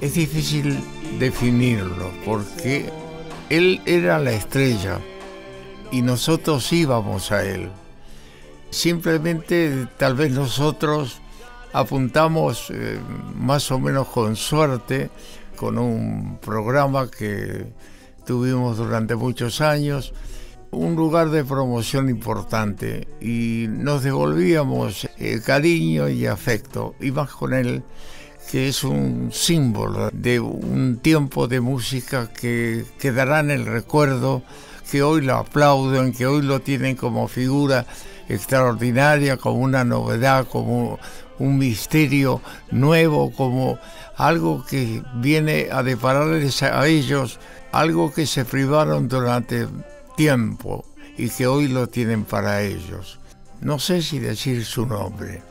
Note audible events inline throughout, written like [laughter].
es difícil definirlo porque él era la estrella y nosotros íbamos a él. Simplemente tal vez nosotros apuntamos eh, más o menos con suerte con un programa que tuvimos durante muchos años, un lugar de promoción importante y nos devolvíamos cariño y afecto, y más con él que es un símbolo de un tiempo de música que quedará en el recuerdo, que hoy lo aplauden, que hoy lo tienen como figura extraordinaria, como una novedad, como un misterio nuevo, como algo que viene a depararles a ellos, algo que se privaron durante tiempo y que hoy lo tienen para ellos. No sé si decir su nombre,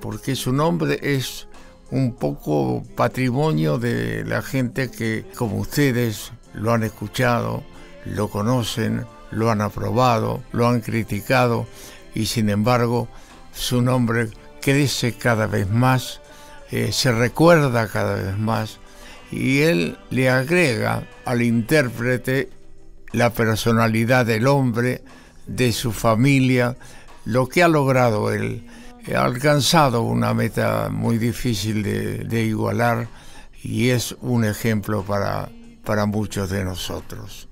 porque su nombre es un poco patrimonio de la gente que, como ustedes, lo han escuchado, lo conocen, lo han aprobado, lo han criticado y sin embargo su nombre crece cada vez más, eh, se recuerda cada vez más y él le agrega al intérprete la personalidad del hombre, de su familia, lo que ha logrado él. He alcanzado una meta muy difícil de, igualar y es un ejemplo para, para muchos de nosotros.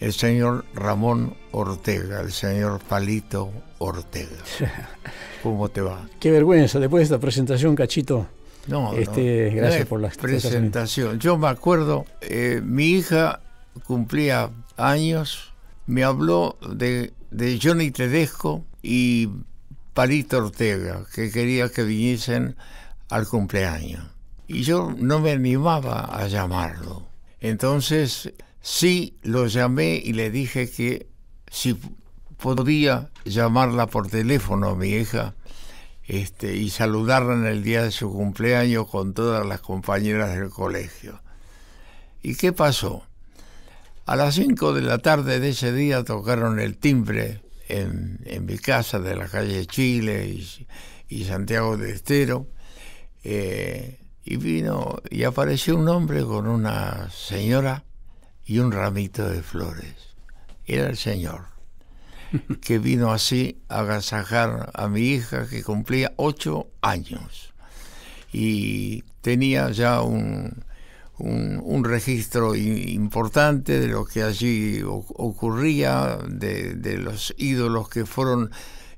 El señor Ramón Ortega, el señor Palito Ortega. [laughs] ¿Cómo te va? Qué vergüenza, después de esta presentación, cachito. No, este, gracias por la presentación. Yo me acuerdo, eh, mi hija cumplía años, me habló de, de Johnny Tedesco y Palito Ortega, que quería que viniesen al cumpleaños. Y yo no me animaba a llamarlo. Entonces sí lo llamé y le dije que si podía llamarla por teléfono a mi hija este, y saludarla en el día de su cumpleaños con todas las compañeras del colegio. ¿Y qué pasó? A las 5 de la tarde de ese día tocaron el timbre en, mi casa de la calle Chile y, Santiago de Estero. Eh, y vino y apareció un hombre con una señora y un ramito de flores. Era el señor [laughs] que vino así a agasajar a mi hija que cumplía ocho años y tenía ya un, un, registro importante de lo que allí ocurría, de, los ídolos que fueron,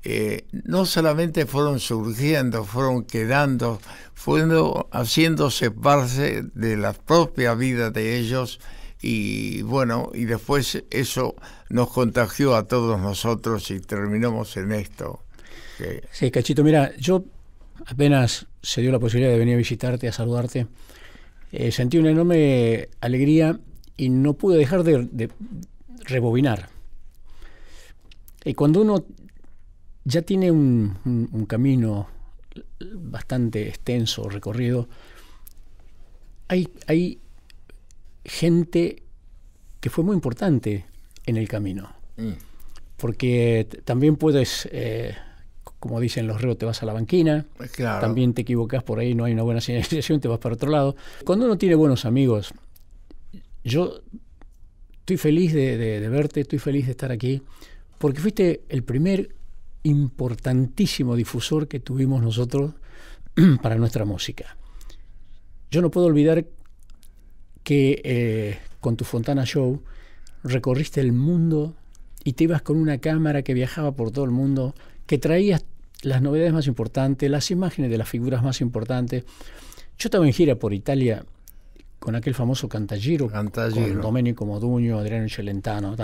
eh, no solamente fueron surgiendo, fueron quedando, fueron haciéndose parte de la propia vida de ellos y bueno, y después eso nos contagió a todos nosotros y terminamos en esto. Sí, Cachito, mira, yo apenas se dio la posibilidad de venir a visitarte, a saludarte. Eh, sentí una enorme alegría y no pude dejar de, rebobinar. Y cuando uno ya tiene un, camino bastante extenso, recorrido, hay, hay gente que fue muy importante en el camino. Mm. Porque también puedes eh, como dicen los reos, te vas a la banquina, eh, también te equivocas por ahí, no hay una buena [laughs] señalización, te vas para otro lado. Cuando uno tiene buenos amigos, yo estoy feliz de, verte, estoy feliz de estar aquí, porque fuiste el primer importantísimo difusor que tuvimos nosotros [clears throat] para nuestra música. Yo no puedo olvidar que eh, con tu Fontana Show recorriste el mundo y te ibas con una cámara que viajaba por todo el mundo, que traías las novedades más importantes, las imágenes de las figuras más importantes. Yo estaba en gira por Italia con aquel famoso Cantagiro, Cantagiro. con Domenico Moduño, Adriano Celentano.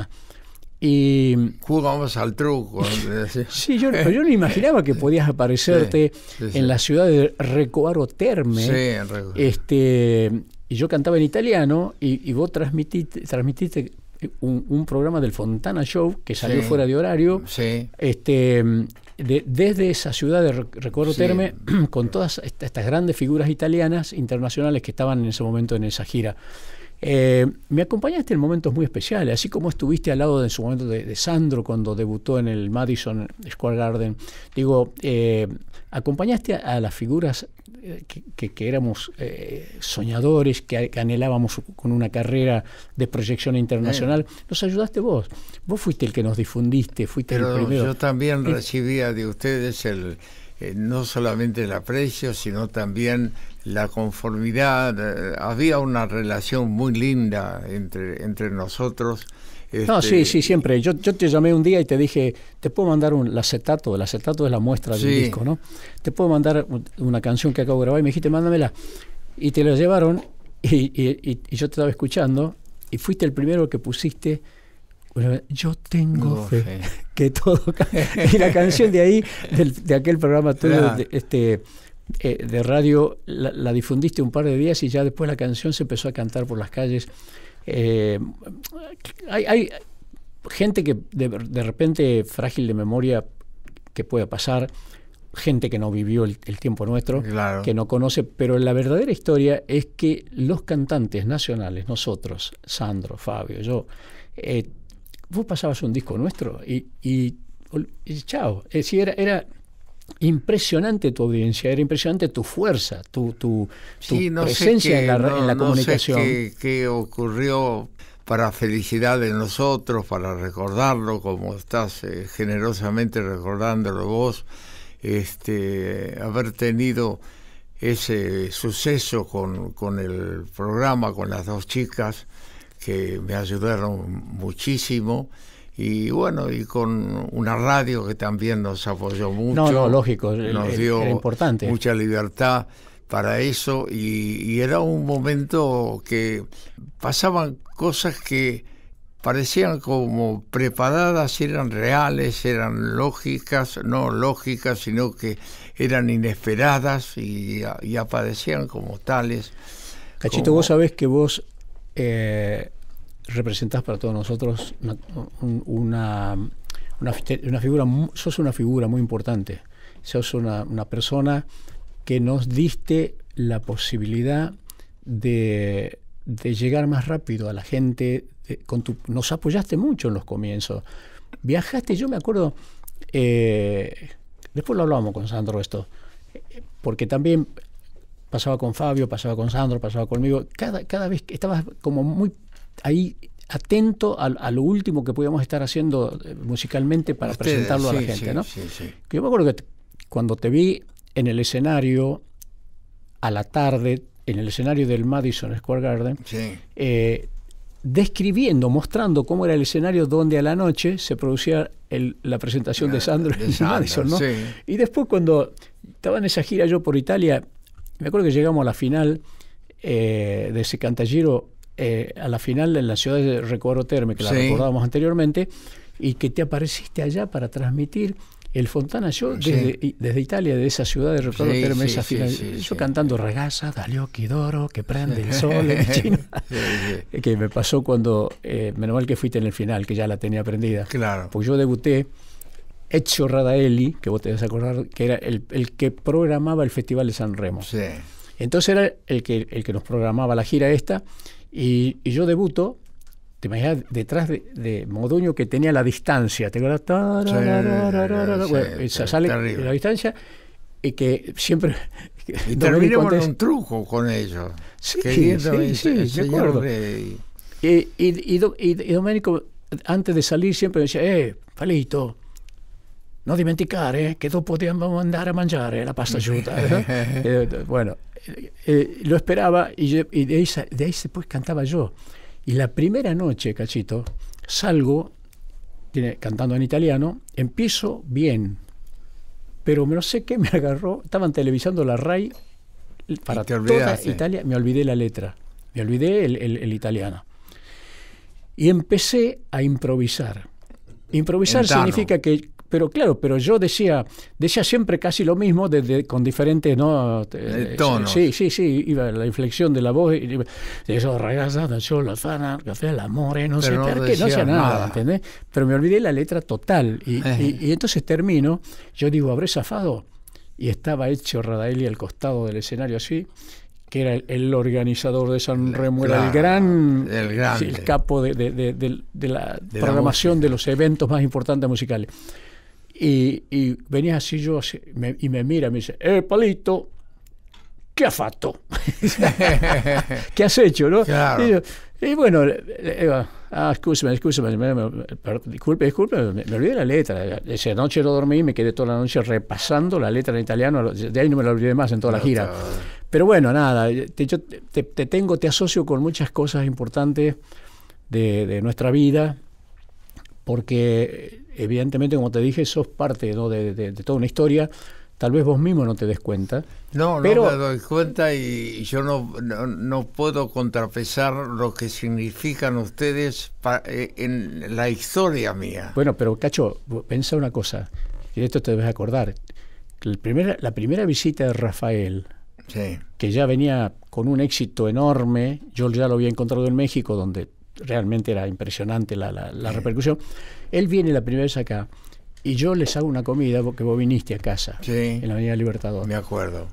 Y, Jugamos al truco. [laughs] sí, yo, yo, no imaginaba que podías aparecerte en la ciudad de Recuaro Terme. Sí, En Este, y yo cantaba en italiano y, vos transmitiste, transmitiste un, un, programa del Fontana Show que salió fuera de horario. Este, desde esa ciudad de Recuerdo Terme, [clears throat] con todas estas grandes figuras italianas internacionales que estaban en ese momento en esa gira. Eh, me acompañaste en momentos muy especiales, así como estuviste al lado de, su momento de, Sandro cuando debutó en el Madison Square Garden. Digo, eh, acompañaste a, las figuras que, éramos eh, soñadores, que, anhelábamos con una carrera de proyección internacional, nos ayudaste vos. Vos fuiste el que nos difundiste, fuiste el primero. Yo también eh, recibía de ustedes el eh, no solamente el aprecio, sino también la conformidad. había una relación muy linda entre, entre nosotros no, sí, este, sí, siempre. Yo, te llamé un día y te dije, te puedo mandar un acetato, el acetato es la muestra del disco, ¿no? Te puedo mandar una canción que acabo de grabar y me dijiste, mándamela. Y te la llevaron y, yo te estaba escuchando y fuiste el primero que pusiste yo tengo fe, [laughs] que todo y la canción de ahí de aquel programa tuyo de, este eh, de radio la, difundiste un par de días y ya después la canción se empezó a cantar por las calles eh, hay, gente que de, repente frágil de memoria que puede pasar, gente que no vivió el, tiempo nuestro, que no conoce, pero la verdadera historia es que los cantantes nacionales, nosotros, Sandro, Fabio, yo, eh, vos pasabas un disco nuestro y, y, chao, eh, si era, era impresionante tu audiencia, era impresionante tu fuerza, tu, tu, presencia en la, en comunicación. qué, ocurrió para felicidad de nosotros, para recordarlo como estás eh, generosamente recordándolo vos, este, haber tenido ese suceso con el programa, con las dos chicas que me ayudaron muchísimo y bueno, y con una radio que también nos apoyó mucho. lógico, nos dio importante. mucha libertad para eso y, era un momento que pasaban cosas que parecían como preparadas, eran reales, eran lógicas, no lógicas, sino que eran inesperadas y, y aparecían como tales. Cachito, vos sabés que vos eh, representás para todos nosotros una, una, figura, sos una figura muy importante, sos una, persona que nos diste la posibilidad de, llegar más rápido a la gente, con nos apoyaste mucho en los comienzos, viajaste, yo me acuerdo, eh, después lo hablábamos con Sandro esto, porque también pasaba con Fabio, pasaba con Sandro, pasaba conmigo, cada, cada vez que estabas como muy ahí atento a, lo último que podíamos estar haciendo eh, musicalmente para presentarlo a la gente, que yo me acuerdo que cuando te vi en el escenario a la tarde, en el escenario del Madison Square Garden, eh, describiendo, mostrando cómo era el escenario donde a la noche se producía la presentación de ah, Sandro en Madison, Y después cuando estaba en esa gira yo por Italia, me acuerdo que llegamos a la final eh, de ese cantallero eh, a la final en la ciudad de Recuadro Terme, que la recordábamos anteriormente, y que te apareciste allá para transmitir el Fontana Yo desde, Italia, de esa ciudad de Recuadro Terme, esa final, yo cantando regaza, Dalioki Doro, que prende el [laughs] sol que me pasó cuando, eh, menos mal que fuiste en el final, que ya la tenía aprendida. Claro. Pues yo debuté. Ezio Radaeli, que vos te vas a acordar, que era el, que programaba el Festival de San Remo. Entonces era el que, el que nos programaba la gira esta, y, yo debuto, te imaginas, detrás de, Modoño, Moduño que tenía la distancia, ¿te acuerdas? sale de la distancia y que siempre... Y terminamos con un truco con ellos. Sí, sí, sí, de acuerdo. Y, y, y, antes de salir, siempre me decía, eh, Palito, no dimenticare che dopo dobbiamo andare a mangiare la pasta asciutta. Eh, [laughs] eh, bueno, eh, lo esperaba y, de, ahí, de cantaba yo. Y e la primera noche, cachito, salgo tiene, cantando en italiano, empiezo bien, pero no sé qué me agarró, estaban televisando la RAI para toda Italia, me olvidé la letra, me olvidé el, el italiano. Y empecé a improvisar. Improvisar significa que pero claro, pero yo decía, decía siempre casi lo mismo, desde con diferentes ¿no? Eh, sí, sí, sí, iba la inflexión de la voz, y, eso yo la fana, café, el amor, eh, no sé qué, no sé nada, Pero me olvidé la letra total. Eh. Y, entonces termino, yo digo, ¿habré zafado? Y estaba hecho Radaeli al costado del escenario así, que era el, organizador de San Remo, el gran, el, capo de, la programación de los eventos más importantes musicales. Y, venía así yo y me mira me dice, eh, palito, ¿qué ha fatto? [laughs] ¿Qué has hecho, no? Y, bueno, ah, disculpe, disculpe, me, me, olvidé la letra. Esa noche no dormí, me quedé toda la noche repasando la letra en italiano, de ahí no me la olvidé más en toda la gira. Pero bueno, nada, te, yo te, tengo, te asocio con muchas cosas importantes de nuestra vida, porque evidentemente, como te dije, sos parte de, toda una historia. Tal vez vos mismo no te des cuenta. No, no me doy cuenta y yo no, no, puedo contrapesar lo que significan ustedes eh, en la historia mía. Bueno, pero Cacho, piensa una cosa, y esto te debes acordar. la primera visita de Rafael que ya venía con un éxito enorme. Yo ya lo había encontrado en México, donde realmente era impresionante la, la, repercusión. Él viene la primera vez acá y yo les hago una comida porque vos viniste a casa en la Avenida Libertador. Me acuerdo.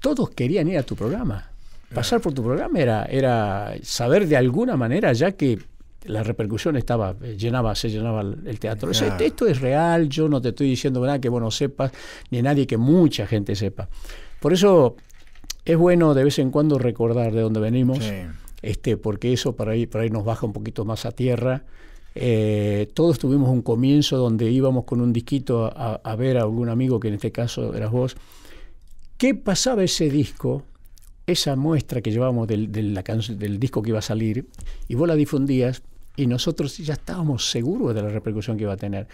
Todos querían ir a tu programa. Ah. Pasar por tu programa era, era saber de alguna manera, ya que la repercusión estaba, eh, llenaba, se llenaba el teatro. esto es real, yo no te estoy diciendo nada que vos no sepas, ni nadie que mucha gente sepa. Por eso es bueno de vez en cuando recordar de dónde venimos. Este, porque eso para ahí, para ahí nos baja un poquito más a tierra. Eh, todos tuvimos un comienzo donde íbamos con un disquito a, ver a algún amigo, que en este caso eras vos. ¿Qué pasaba ese disco, esa muestra que llevábamos del, del, disco que iba a salir, y vos la difundías, y nosotros ya estábamos seguros de la repercusión que iba a tener?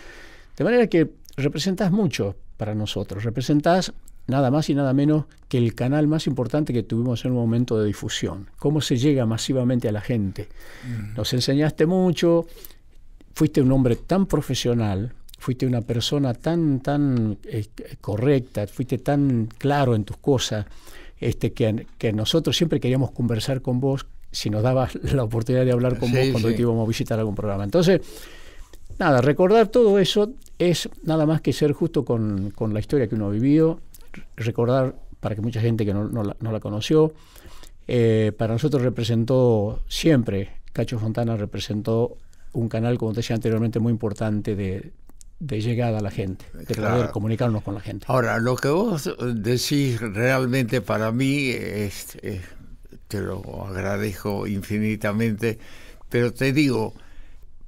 De manera que representás mucho para nosotros, representás nada más y nada menos que el canal más importante que tuvimos en un momento de difusión. ¿Cómo se llega masivamente a la gente? Mm. Nos enseñaste mucho, fuiste un hombre tan profesional, fuiste una persona tan, tan eh, correcta, fuiste tan claro en tus cosas, este, que, nosotros siempre queríamos conversar con vos si nos dabas [laughs] la oportunidad de hablar con vos cuando íbamos a visitar algún programa. Entonces, nada, recordar todo eso es nada más que ser justo con, con la historia que uno ha vivido recordar para que mucha gente que no, la, conoció, eh, para nosotros representó siempre, Cacho Fontana representó un canal, como te decía anteriormente, muy importante de, de llegada a la gente, de comunicarnos con la gente. Ahora, lo que vos decís realmente para mí, te lo agradezco infinitamente, pero te digo,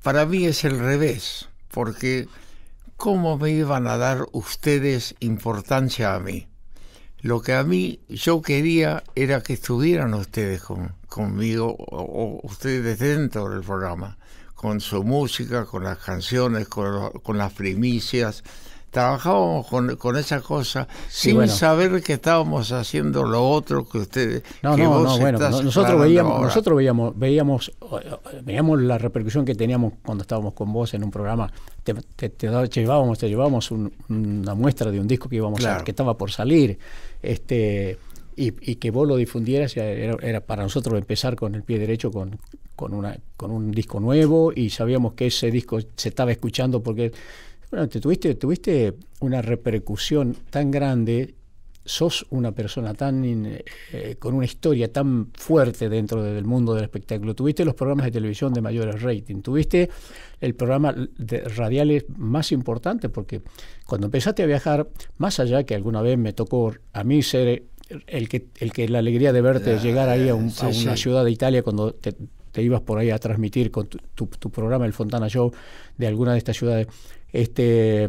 para mí es el revés, porque ¿cómo me iban a dar ustedes importancia a mí? Lo que a mí yo quería era que estuvieran ustedes conmigo, o, ustedes dentro del programa, con su música, con las canciones, con las primicias, trabajábamos con, con esa cosa sin saber que estábamos haciendo lo otro que ustedes no no bueno nosotros veíamos nosotros veíamos veíamos veíamos la repercusión que teníamos cuando estábamos con vos en un programa te, te, llevábamos te una muestra de un disco que íbamos a, que estaba por salir este y, que vos lo difundieras era, era, para nosotros empezar con el pie derecho con, con, una, con un disco nuevo y sabíamos que ese disco se estaba escuchando porque bueno, tuviste, tuviste una repercusión tan grande, sos una persona tan eh, con una historia tan fuerte dentro del mundo del espectáculo. Tuviste los programas de televisión de mayores rating, tuviste el programa de radiales más importante, porque cuando empezaste a viajar, más allá que alguna vez me tocó a mí ser el que, el que la alegría de verte llegar ahí a, una ciudad de Italia cuando te, ibas por ahí a transmitir con tu programa, el Fontana Show, de alguna de estas ciudades. Este,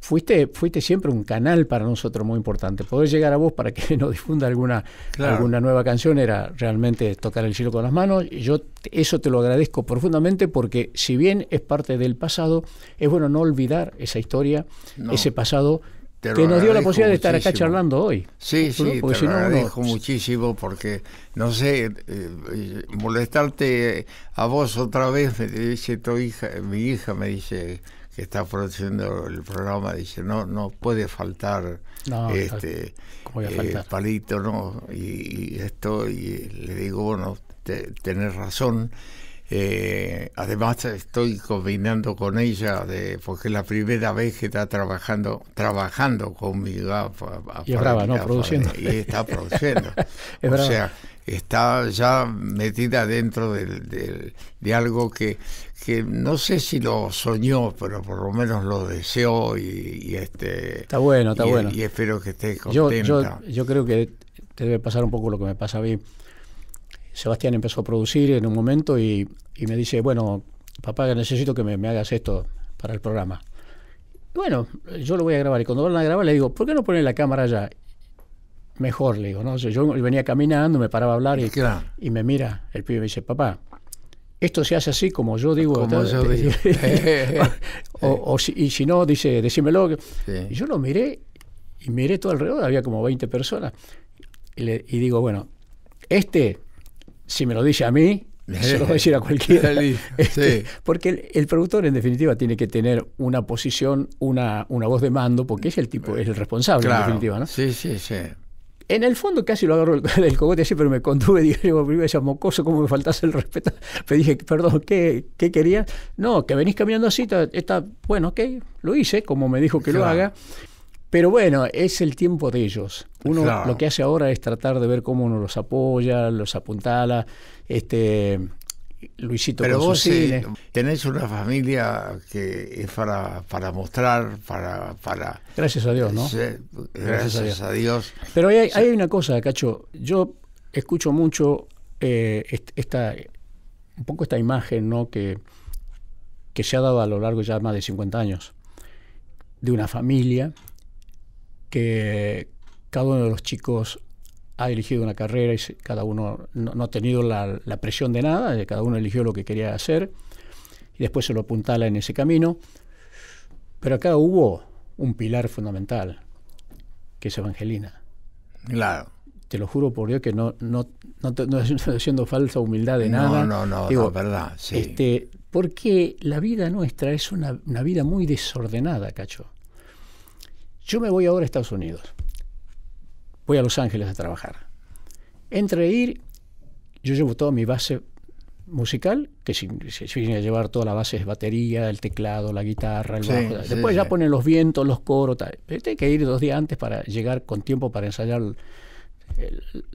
fuiste, fuiste siempre un canal para nosotros muy importante. Poder llegar a vos para que [laughs] nos difunda alguna, alguna nueva canción era realmente tocar el cielo con las manos. Yo eso te lo agradezco profundamente porque si bien es parte del pasado, es bueno no olvidar esa historia, ese pasado que nos dio la posibilidad de estar acá charlando hoy. Sí, sí, te agradezco muchísimo porque, no sé, eh, eh, molestarte a vos otra vez, me dice tu hija, mi hija me dice que está produciendo el programa dice no no puede faltar este eh, palito no y, esto y le digo bueno te, tenés razón eh, además estoy combinando con ella de, porque es la primera vez que está trabajando trabajando conmigo. y es ¿no? Produciendo. Y está produciendo. [laughs] o sea, está ya metida dentro de algo que, no sé si lo soñó, pero por lo menos lo deseó y, este... Está bueno, está bueno. Y espero que esté contenta. yo, yo creo que te debe pasar un poco lo que me pasa a mí Sebastián empezó a producir en un momento y, me dice, bueno, papá, necesito que me, hagas esto para el programa. Bueno, yo lo voy a grabar y cuando van a grabar le digo, ¿por qué no ponen la cámara allá? Mejor, le digo, ¿no? sé yo venía caminando, me paraba a hablar y, y me mira el pibe y me dice, papá, esto se hace así como yo digo. Como yo [laughs] digo. [laughs] o, y si no, dice, decímelo. Y yo lo miré y miré todo alrededor, había como 20 personas. y digo, bueno, este si me lo dice a mí, [laughs] se lo va a decir a cualquiera. [laughs] [laughs] Este, porque el, productor, en definitiva, tiene que tener una posición, una, una voz de mando, porque es el tipo, es el responsable, en definitiva, ¿no? Sí, sí, sí. En el fondo casi lo agarro del cogote así, pero me contuve, Digo, primero ese mocoso, como me faltase el respeto? Me dije, perdón, ¿qué, qué querías? No, que venís caminando así, está, bueno, ok, lo hice, como me dijo que lo haga. Pero bueno, es el tiempo de ellos. Uno lo que hace ahora es tratar de ver cómo uno los apoya, los apuntala. Este, Luisito Pero vos tenés una familia que es para, para mostrar, para, para... Gracias a Dios, ¿no? Sí. gracias, a Dios. Pero hay, una cosa, Cacho. Yo escucho mucho eh, esta, un poco esta imagen, ¿no? Que, que se ha dado a lo largo ya más de 50 años de una familia que cada uno de los chicos ha elegido una carrera y cada uno no, ha tenido la, presión de nada, eh, cada uno eligió lo que quería hacer y después se lo apuntala en ese camino. Pero acá hubo un pilar fundamental, que es Evangelina. Claro. Te lo juro por Dios que no, no, estoy [laughs] haciendo falsa humildad de nada. No, no, no, Digo, verdad. Este, porque la vida nuestra es una vida muy desordenada, cacho. Yo me voy ahora a Estados Unidos. Voy a Los Ángeles a trabajar. Entre ir, yo llevo toda mi base musical, que si viene a llevar toda la base es batería, el teclado, la guitarra, Después ya ponen los vientos, los coros, tal. Pero eh, que ir dos días antes para llegar con tiempo para ensayar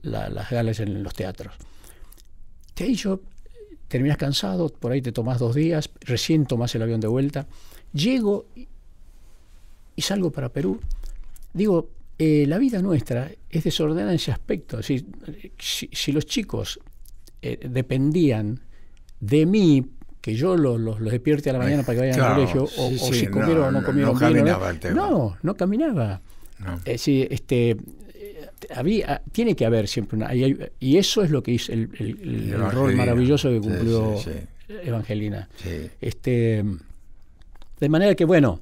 las galas en los teatros. Te yo terminas cansado, por ahí te tomas dos días, recién tomas el avión de vuelta. Llego y salgo para Perú. Digo, eh, la vida nuestra es desordenada en ese aspecto. Si, si, los chicos eh, dependían de mí, que yo los, despierte a la mañana para que vayan al colegio, o, si no, comieron o no, comieron caminaba no, no caminaba. este, eh, había, tiene que haber siempre una. Y, eso es lo que hizo el, error rol maravilloso que cumplió Evangelina. Este, de manera que, bueno,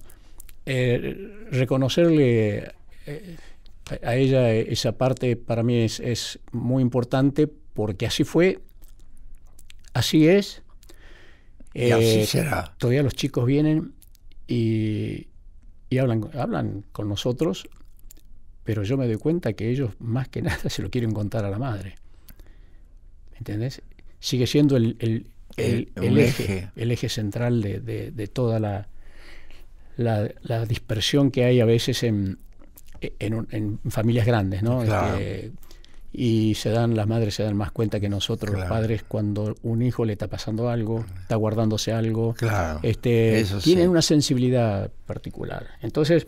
eh, reconocerle eh, a ella esa parte para mí es, muy importante porque así fue, así es. Y así eh, será. Todavía los chicos vienen y, y hablan, hablan con nosotros, pero yo me doy cuenta que ellos más que [laughs] nada se lo quieren contar a la madre. ¿Entendés? Sigue siendo el, eje, el eje central de toda la, la, dispersión que hay a veces en, familias grandes, ¿no? Este, y se dan, las madres se dan más cuenta que nosotros los padres cuando un hijo le está pasando algo, está guardándose algo, claro, este, tienen una sensibilidad particular. Entonces,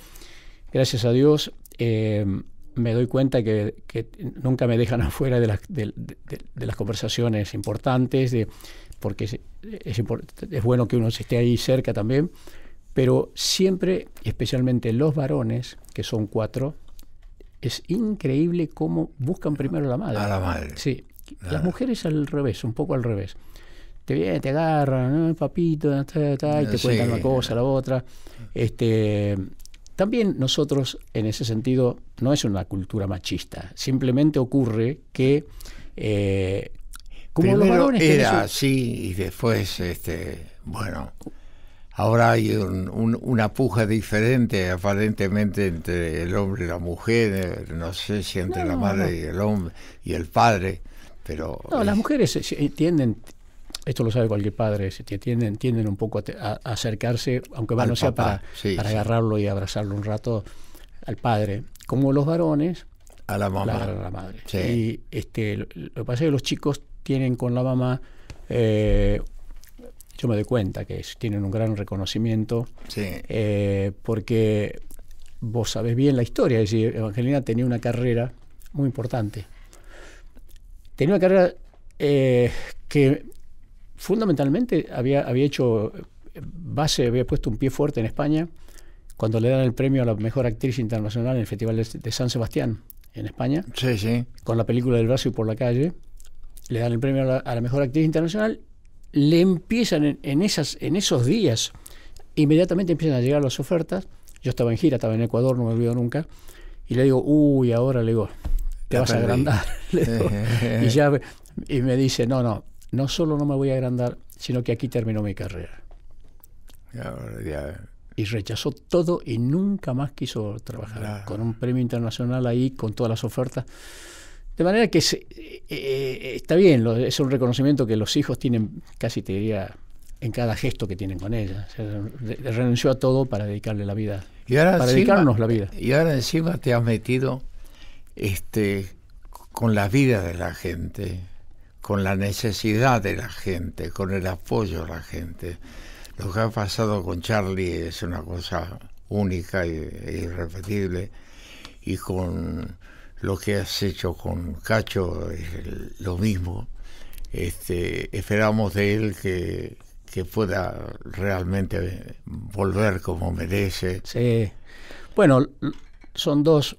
gracias a Dios, eh, me doy cuenta que, nunca me dejan [laughs] afuera de las, de, las conversaciones importantes, porque es, bueno que uno esté ahí cerca también, pero siempre, especialmente los varones, que son cuatro, es increíble cómo buscan primero a la madre. A la madre. Sí. Las mujeres al revés, un poco al revés. Te vienen, te agarran, eh, papito, y te cuentan una cosa, la otra. Este, también nosotros, en ese sentido, no es una cultura machista. Simplemente ocurre que eh, como los varones era así y después este bueno Ahora hay una puja diferente aparentemente entre el hombre y la mujer, eh, no sé si entre la madre y el hombre y el padre, pero... No, las mujeres eh, tienden, esto lo sabe cualquier padre, tienden, tienden un poco a, acercarse, aunque no sea para, agarrarlo y abrazarlo un rato, al padre, como los varones... A la mamá. a la madre. Y este, lo, que pasa es que los chicos tienen con la mamá eh, yo me doy cuenta que tienen un gran reconocimiento, eh, porque vos sabés bien la historia, es decir, Evangelina tenía una carrera muy importante. Tenía una carrera eh, que fundamentalmente había, había hecho base, había puesto un pie fuerte en España cuando le dan el premio a la mejor actriz internacional en el Festival de San Sebastián en España, sí, sí. con la película del brazo y por la calle, le dan el premio a la mejor actriz internacional le empiezan en, esas, en esos días, inmediatamente empiezan a llegar las ofertas. Yo estaba en gira, estaba en Ecuador, no me olvido nunca. Y le digo, uy, ahora le digo, te vas a agrandar. [laughs] [laughs] y, ya, y me dice, no, no, no solo no me voy a agrandar, sino que aquí terminó mi carrera. Y rechazó todo y nunca más quiso trabajar. Con un premio internacional ahí, con todas las ofertas. De manera que eh, eh, está bien, es un reconocimiento que los hijos tienen, casi te diría, en cada gesto que tienen con ella. Le renunció a todo para dedicarle la vida. para dedicarnos la vida. Y ahora encima te has metido este, con la vida de la gente, con la necesidad de la gente, con el apoyo de la gente. Lo que ha pasado con Charlie es una cosa única e irrepetible. Y con lo que has hecho con Cacho es lo mismo. Este, esperamos de él que, pueda realmente volver como merece. Sí. Bueno, son dos,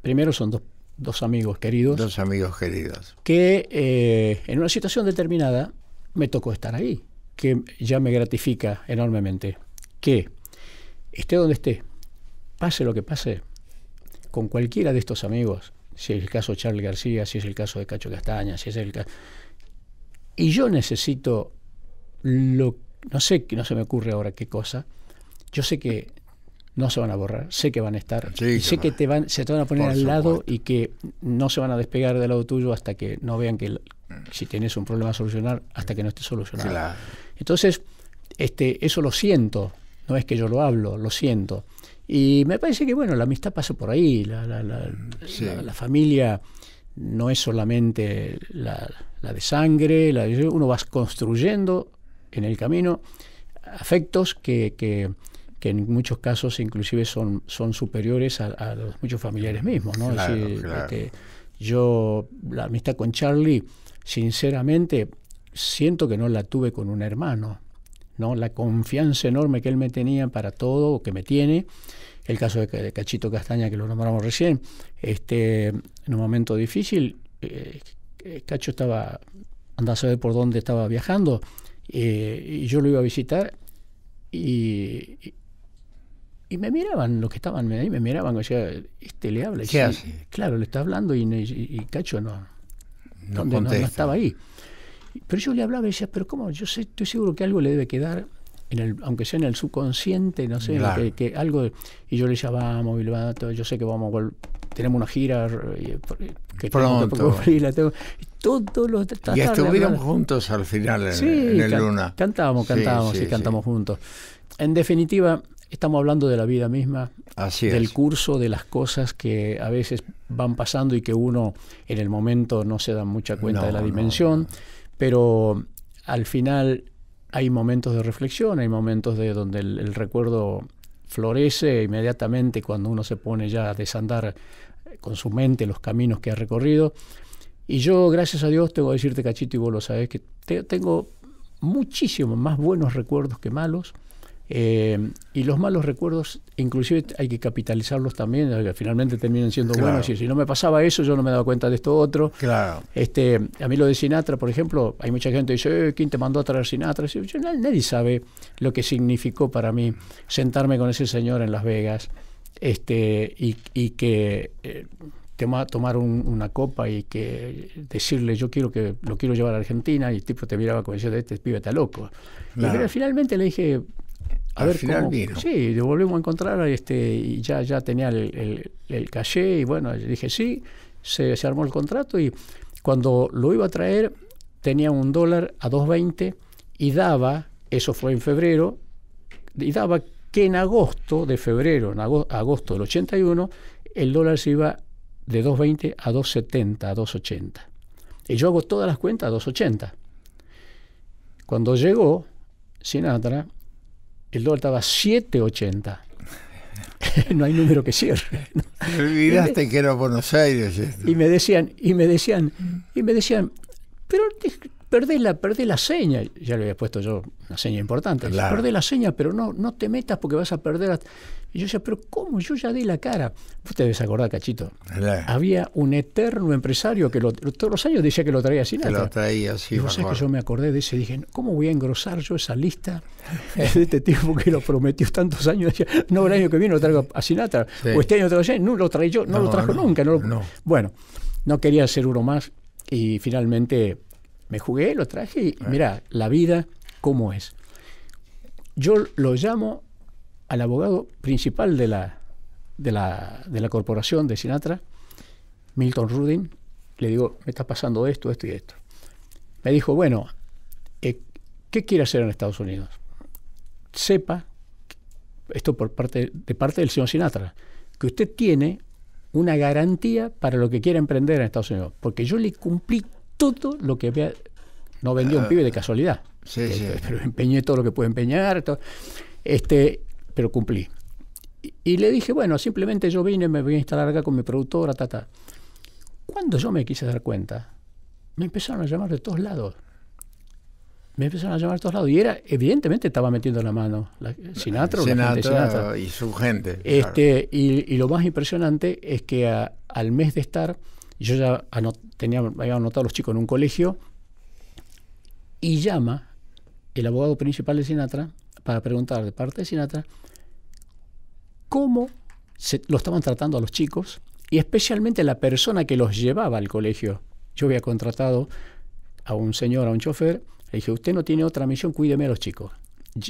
primero son dos, amigos queridos. Dos amigos queridos. Que eh, en una situación determinada me tocó estar ahí, que ya me gratifica enormemente. Que esté donde esté, pase lo que pase, con cualquiera de estos amigos, si es el caso de Charles García, si es el caso de Cacho Castaña, si es el caso... Y yo necesito lo no sé, no se me ocurre ahora qué cosa. Yo sé que no se van a borrar, sé que van a estar, sé que te van, se te van a poner al lado y que no se van a despegar del lado tuyo hasta que no vean que si tienes un problema a solucionar, hasta que no esté solucionado. Entonces, este, eso lo siento, no es que yo lo hablo, lo siento. Y me parece que, bueno, la amistad pasa por ahí. La, la, familia no es solamente la, de sangre, la uno va construyendo en el camino afectos que, en muchos casos inclusive son, son superiores a, los muchos familiares mismos, ¿no? yo, la amistad con Charlie, sinceramente, siento que no la tuve con un hermano. ¿no? la confianza enorme que él me tenía para todo, o que me tiene. El caso de Cachito Castaña, que lo nombramos recién, este, en un momento difícil, eh, eh, Cacho estaba, andaba a saber por dónde estaba viajando, eh, y yo lo iba a visitar, y, y, me miraban los que estaban ahí, me miraban, o este le habla. ¿Qué Claro, le está hablando y, Cacho no, no, no estaba ahí. Pero yo le hablaba y decía, pero ¿cómo? Yo sé, estoy seguro que algo le debe quedar, en el, aunque sea en el subconsciente, no sé, que, algo... Y yo le decía, vamos, yo sé que vamos, tenemos una gira eh, eh, que Pronto. Tengo todos los Y estuvimos juntos al final en, el Luna. Cantábamos, cantábamos, sí, cantamos juntos. En definitiva, estamos hablando de la vida misma, del curso, de las cosas que a veces van pasando y que uno en el momento no se da mucha cuenta de la dimensión. Pero al final hay momentos de reflexión, hay momentos de donde el, recuerdo florece inmediatamente cuando uno se pone ya a desandar eh, con su mente los caminos que ha recorrido. Y yo, gracias a Dios, tengo que decirte, Cachito, y vos lo sabés, que tengo muchísimos más buenos recuerdos que malos. Eh, y los malos recuerdos, inclusive hay que capitalizarlos también, que eh, finalmente terminan siendo buenos. Y si no me pasaba eso, yo no me daba cuenta de esto otro. Claro. Este, a mí lo de Sinatra, por ejemplo, hay mucha gente que dice, eh, ¿quién te mandó a traer Sinatra? Yo, nadie sabe lo que significó para mí sentarme con ese señor en Las Vegas este, y, que... Eh, tomar una copa y que decirle yo quiero que lo quiero llevar a Argentina y el tipo te miraba como diciendo este pibe está loco. Y, finalmente le dije, a ver final Sí, lo volvimos a encontrar este, y ya, ya tenía el, caché y bueno, dije sí, se, armó el contrato y cuando lo iba a traer tenía un dólar a 2.20 y daba, eso fue en febrero, y daba que en agosto de febrero, en agosto, agosto del 81, el dólar se iba de 2.20 a 2.70, a 2.80. Y yo hago todas las cuentas a 2.80. Cuando llegó Sinatra, el dólar estaba 7.80. [laughs] no hay número que cierre. Olvidaste que era Buenos Aires. Y me decían, y me decían, y me decían, pero perdés la, seña. Ya le había puesto yo una seña importante. Perdés la seña, pero no, no te metas porque vas a perder. Y yo decía, pero ¿cómo? Yo ya di la cara. Ustedes se Cachito. Había un eterno empresario que todos los años decía que lo traía Sinatra. nada. lo traía, sí. Y vos sabés que yo me acordé de ese dije, ¿cómo voy a engrosar yo esa lista de este tipo que lo prometió tantos años? no, el año que viene lo traigo a Sinatra. O este año lo traigo no lo traí yo, no, lo trajo nunca. Bueno, no quería ser uno más y finalmente me jugué, lo traje y eh. mira, la vida, ¿cómo es? Yo lo llamo al abogado principal de la, de la, de la corporación de Sinatra, Milton Rudin, le digo, me está pasando esto, esto y esto. Me dijo, bueno, eh, ¿qué quiere hacer en Estados Unidos? Sepa, esto por parte, de parte del señor Sinatra, que usted tiene una garantía para lo que quiera emprender en Estados Unidos, porque yo le cumplí todo lo que había... No vendió un ah, pibe de casualidad. Sí, eh, sí. Pero empeñé todo lo que pude empeñar. Todo. Este, pero cumplí. Y, le dije, bueno, simplemente yo vine, me voy a instalar acá con mi productora, tata Cuando yo me quise dar cuenta, me empezaron a llamar de todos lados. Me empezaron a llamar de todos lados. Y era, evidentemente, estaba metiendo la mano. Sinatra, y su gente. Este, y, lo más impresionante es que al mes de estar, yo ya tenía, había anotado a los chicos en un colegio, y llama el abogado principal de Sinatra para preguntar de parte de Sinatra cómo se, lo estaban tratando a los chicos y especialmente la persona que los llevaba al colegio. Yo había contratado a un señor, a un chofer, le dije, usted no tiene otra misión, cuídeme a los chicos.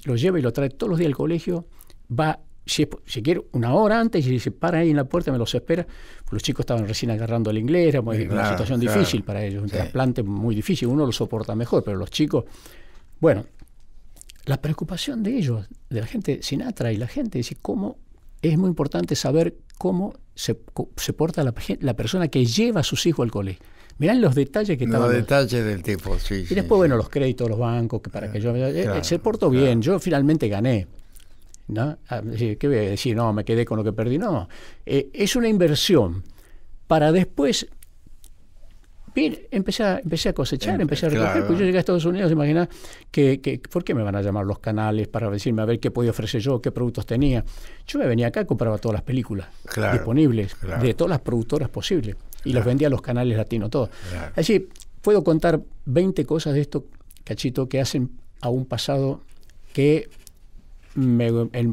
Los lleva y lo trae todos los días al colegio, va, si, quiero quiere, una hora antes y dice para ahí en la puerta, me los espera. Pues los chicos estaban recién agarrando el inglés, era una situación difícil para ellos, un trasplante muy difícil, uno lo soporta mejor, pero los chicos, bueno, la preocupación de ellos, de la gente, Sinatra y la gente, dice, ¿cómo? Es muy importante saber cómo se, se porta la, persona que lleva a sus hijos al colegio. Mirá los detalles que estaban. Los detalles del tipo, sí. Y después, bueno, los créditos, los bancos, que para que yo. Eh, se portó bien, yo finalmente gané. ¿no? Ah, ¿Qué voy a decir? No, me quedé con lo que perdí. No, eh, es una inversión para después Bien, empecé a, cosechar, empecé a recoger. Pues yo llegué a Estados Unidos, imagina, que, ¿por qué me van a llamar los canales para decirme a ver qué podía ofrecer yo, qué productos tenía? Yo me venía acá compraba todas las películas disponibles de todas las productoras posibles y los vendía a los canales latinos, todos. Así, puedo contar 20 cosas de esto, cachito, que hacen a un pasado que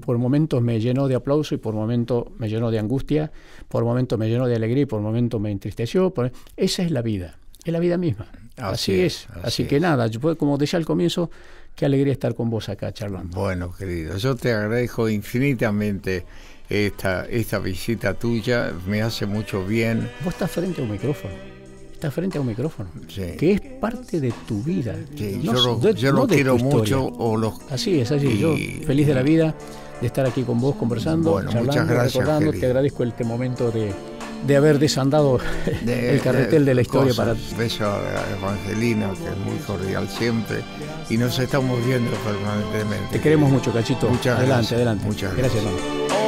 por momentos me llenó de aplauso y por momentos me llenó de angustia, por momentos me llenó de alegría y por momentos me entristeció. esa es la vida, es la vida misma. Así, es, Así, que nada, yo, como decía al comienzo, qué alegría estar con vos acá charlando. Bueno, querido, yo te agradezco infinitamente esta, esta visita tuya, me hace mucho bien. Vos estás frente a un micrófono frente a un micrófono, que es parte de tu vida. yo lo, quiero mucho. O los, así es, así Yo feliz de la vida de estar aquí con vos conversando, charlando, recordando. Te agradezco este momento de, haber desandado [laughs] el carretel de, la historia para Beso a Evangelina, que es muy cordial siempre. Y nos estamos viendo permanentemente. Te queremos mucho, Cachito. Muchas adelante, adelante. Muchas gracias